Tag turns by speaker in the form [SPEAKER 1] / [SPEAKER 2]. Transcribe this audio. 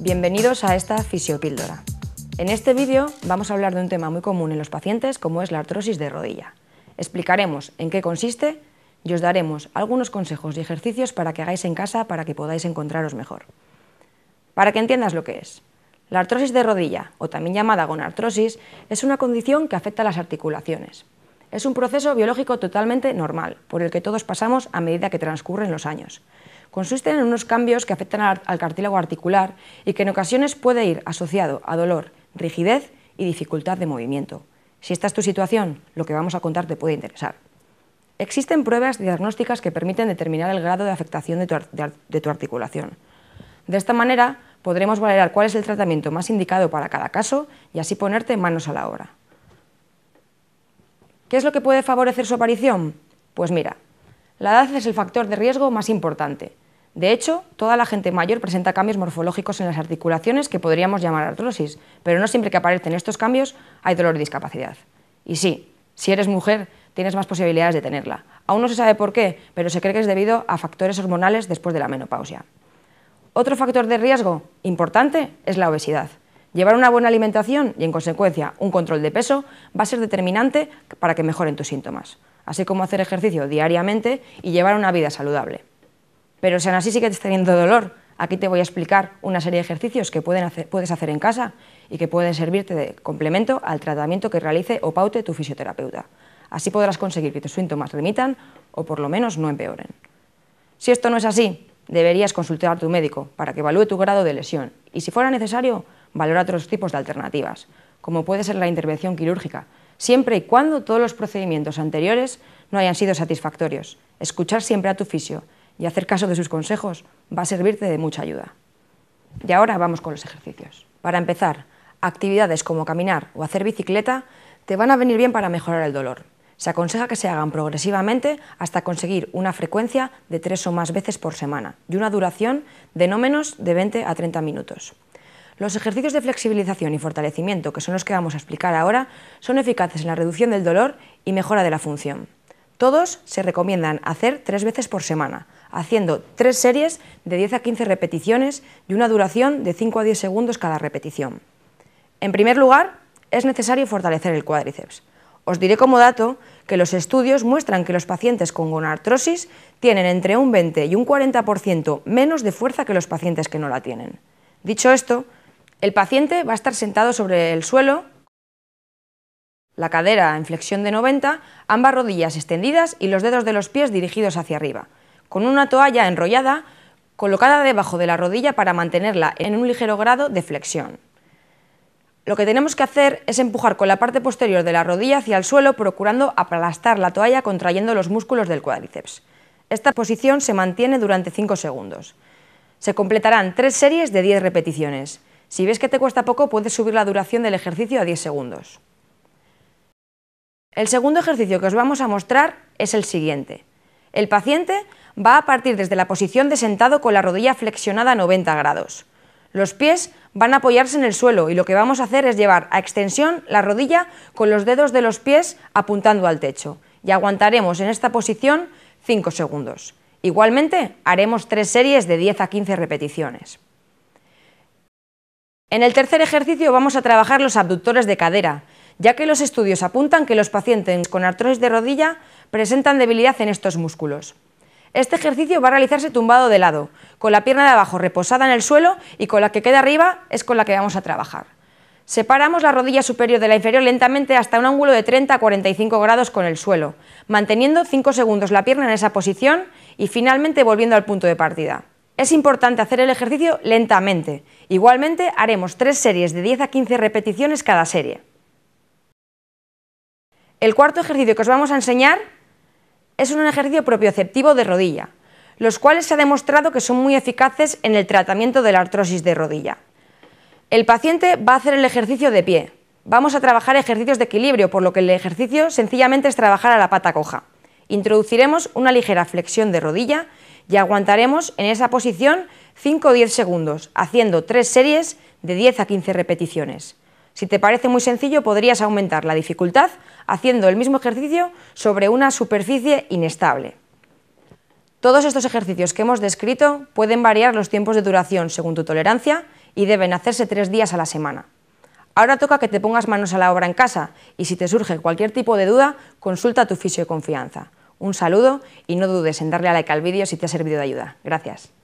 [SPEAKER 1] Bienvenidos a esta fisiopíldora. En este vídeo vamos a hablar de un tema muy común en los pacientes como es la artrosis de rodilla. Explicaremos en qué consiste y os daremos algunos consejos y ejercicios para que hagáis en casa para que podáis encontraros mejor. Para que entiendas lo que es. La artrosis de rodilla, o también llamada gonartrosis, es una condición que afecta a las articulaciones. Es un proceso biológico totalmente normal, por el que todos pasamos a medida que transcurren los años. Consiste en unos cambios que afectan al cartílago articular y que en ocasiones puede ir asociado a dolor, rigidez y dificultad de movimiento. Si esta es tu situación, lo que vamos a contar te puede interesar. Existen pruebas diagnósticas que permiten determinar el grado de afectación de tu articulación. De esta manera, podremos valorar cuál es el tratamiento más indicado para cada caso y así ponerte manos a la obra. ¿Qué es lo que puede favorecer su aparición? Pues mira, la edad es el factor de riesgo más importante. De hecho, toda la gente mayor presenta cambios morfológicos en las articulaciones que podríamos llamar artrosis, pero no siempre que aparecen estos cambios hay dolor y discapacidad. Y sí, si eres mujer, tienes más posibilidades de tenerla. Aún no se sabe por qué, pero se cree que es debido a factores hormonales después de la menopausia. Otro factor de riesgo importante es la obesidad. Llevar una buena alimentación y, en consecuencia, un control de peso va a ser determinante para que mejoren tus síntomas, así como hacer ejercicio diariamente y llevar una vida saludable. Pero si aún así sigues teniendo dolor, aquí te voy a explicar una serie de ejercicios que puedes hacer en casa y que pueden servirte de complemento al tratamiento que realice o paute tu fisioterapeuta. Así podrás conseguir que tus síntomas remitan o por lo menos no empeoren. Si esto no es así deberías consultar a tu médico para que evalúe tu grado de lesión y, si fuera necesario, valorar otros tipos de alternativas, como puede ser la intervención quirúrgica, siempre y cuando todos los procedimientos anteriores no hayan sido satisfactorios. Escuchar siempre a tu fisio y hacer caso de sus consejos va a servirte de mucha ayuda. Y ahora vamos con los ejercicios. Para empezar, actividades como caminar o hacer bicicleta te van a venir bien para mejorar el dolor. Se aconseja que se hagan progresivamente hasta conseguir una frecuencia de tres o más veces por semana y una duración de no menos de 20 a 30 minutos. Los ejercicios de flexibilización y fortalecimiento, que son los que vamos a explicar ahora, son eficaces en la reducción del dolor y mejora de la función. Todos se recomiendan hacer tres veces por semana, haciendo tres series de 10 a 15 repeticiones y una duración de 5 a 10 segundos cada repetición. En primer lugar, es necesario fortalecer el cuádriceps. Os diré como dato que los estudios muestran que los pacientes con gonartrosis tienen entre un 20 y un 40% menos de fuerza que los pacientes que no la tienen. Dicho esto, el paciente va a estar sentado sobre el suelo, la cadera en flexión de 90, ambas rodillas extendidas y los dedos de los pies dirigidos hacia arriba, con una toalla enrollada colocada debajo de la rodilla para mantenerla en un ligero grado de flexión. Lo que tenemos que hacer es empujar con la parte posterior de la rodilla hacia el suelo procurando aplastar la toalla contrayendo los músculos del cuádriceps. Esta posición se mantiene durante 5 segundos. Se completarán 3 series de 10 repeticiones. Si ves que te cuesta poco puedes subir la duración del ejercicio a 10 segundos. El segundo ejercicio que os vamos a mostrar es el siguiente. El paciente va a partir desde la posición de sentado con la rodilla flexionada a 90 grados. Los pies van a apoyarse en el suelo y lo que vamos a hacer es llevar a extensión la rodilla con los dedos de los pies apuntando al techo y aguantaremos en esta posición 5 segundos. Igualmente haremos tres series de 10 a 15 repeticiones. En el tercer ejercicio vamos a trabajar los abductores de cadera, ya que los estudios apuntan que los pacientes con artrosis de rodilla presentan debilidad en estos músculos. Este ejercicio va a realizarse tumbado de lado, con la pierna de abajo reposada en el suelo y con la que queda arriba es con la que vamos a trabajar. Separamos la rodilla superior de la inferior lentamente hasta un ángulo de 30 a 45 grados con el suelo, manteniendo 5 segundos la pierna en esa posición y finalmente volviendo al punto de partida. Es importante hacer el ejercicio lentamente. Igualmente haremos 3 series de 10 a 15 repeticiones cada serie. El cuarto ejercicio que os vamos a enseñar es un ejercicio propioceptivo de rodilla, los cuales se ha demostrado que son muy eficaces en el tratamiento de la artrosis de rodilla. El paciente va a hacer el ejercicio de pie. Vamos a trabajar ejercicios de equilibrio, por lo que el ejercicio sencillamente es trabajar a la pata coja. Introduciremos una ligera flexión de rodilla y aguantaremos en esa posición 5 o 10 segundos, haciendo tres series de 10 a 15 repeticiones. Si te parece muy sencillo, podrías aumentar la dificultad haciendo el mismo ejercicio sobre una superficie inestable. Todos estos ejercicios que hemos descrito pueden variar los tiempos de duración según tu tolerancia y deben hacerse tres días a la semana. Ahora toca que te pongas manos a la obra en casa y si te surge cualquier tipo de duda, consulta a tu fisio de confianza. Un saludo y no dudes en darle a like al vídeo si te ha servido de ayuda. Gracias.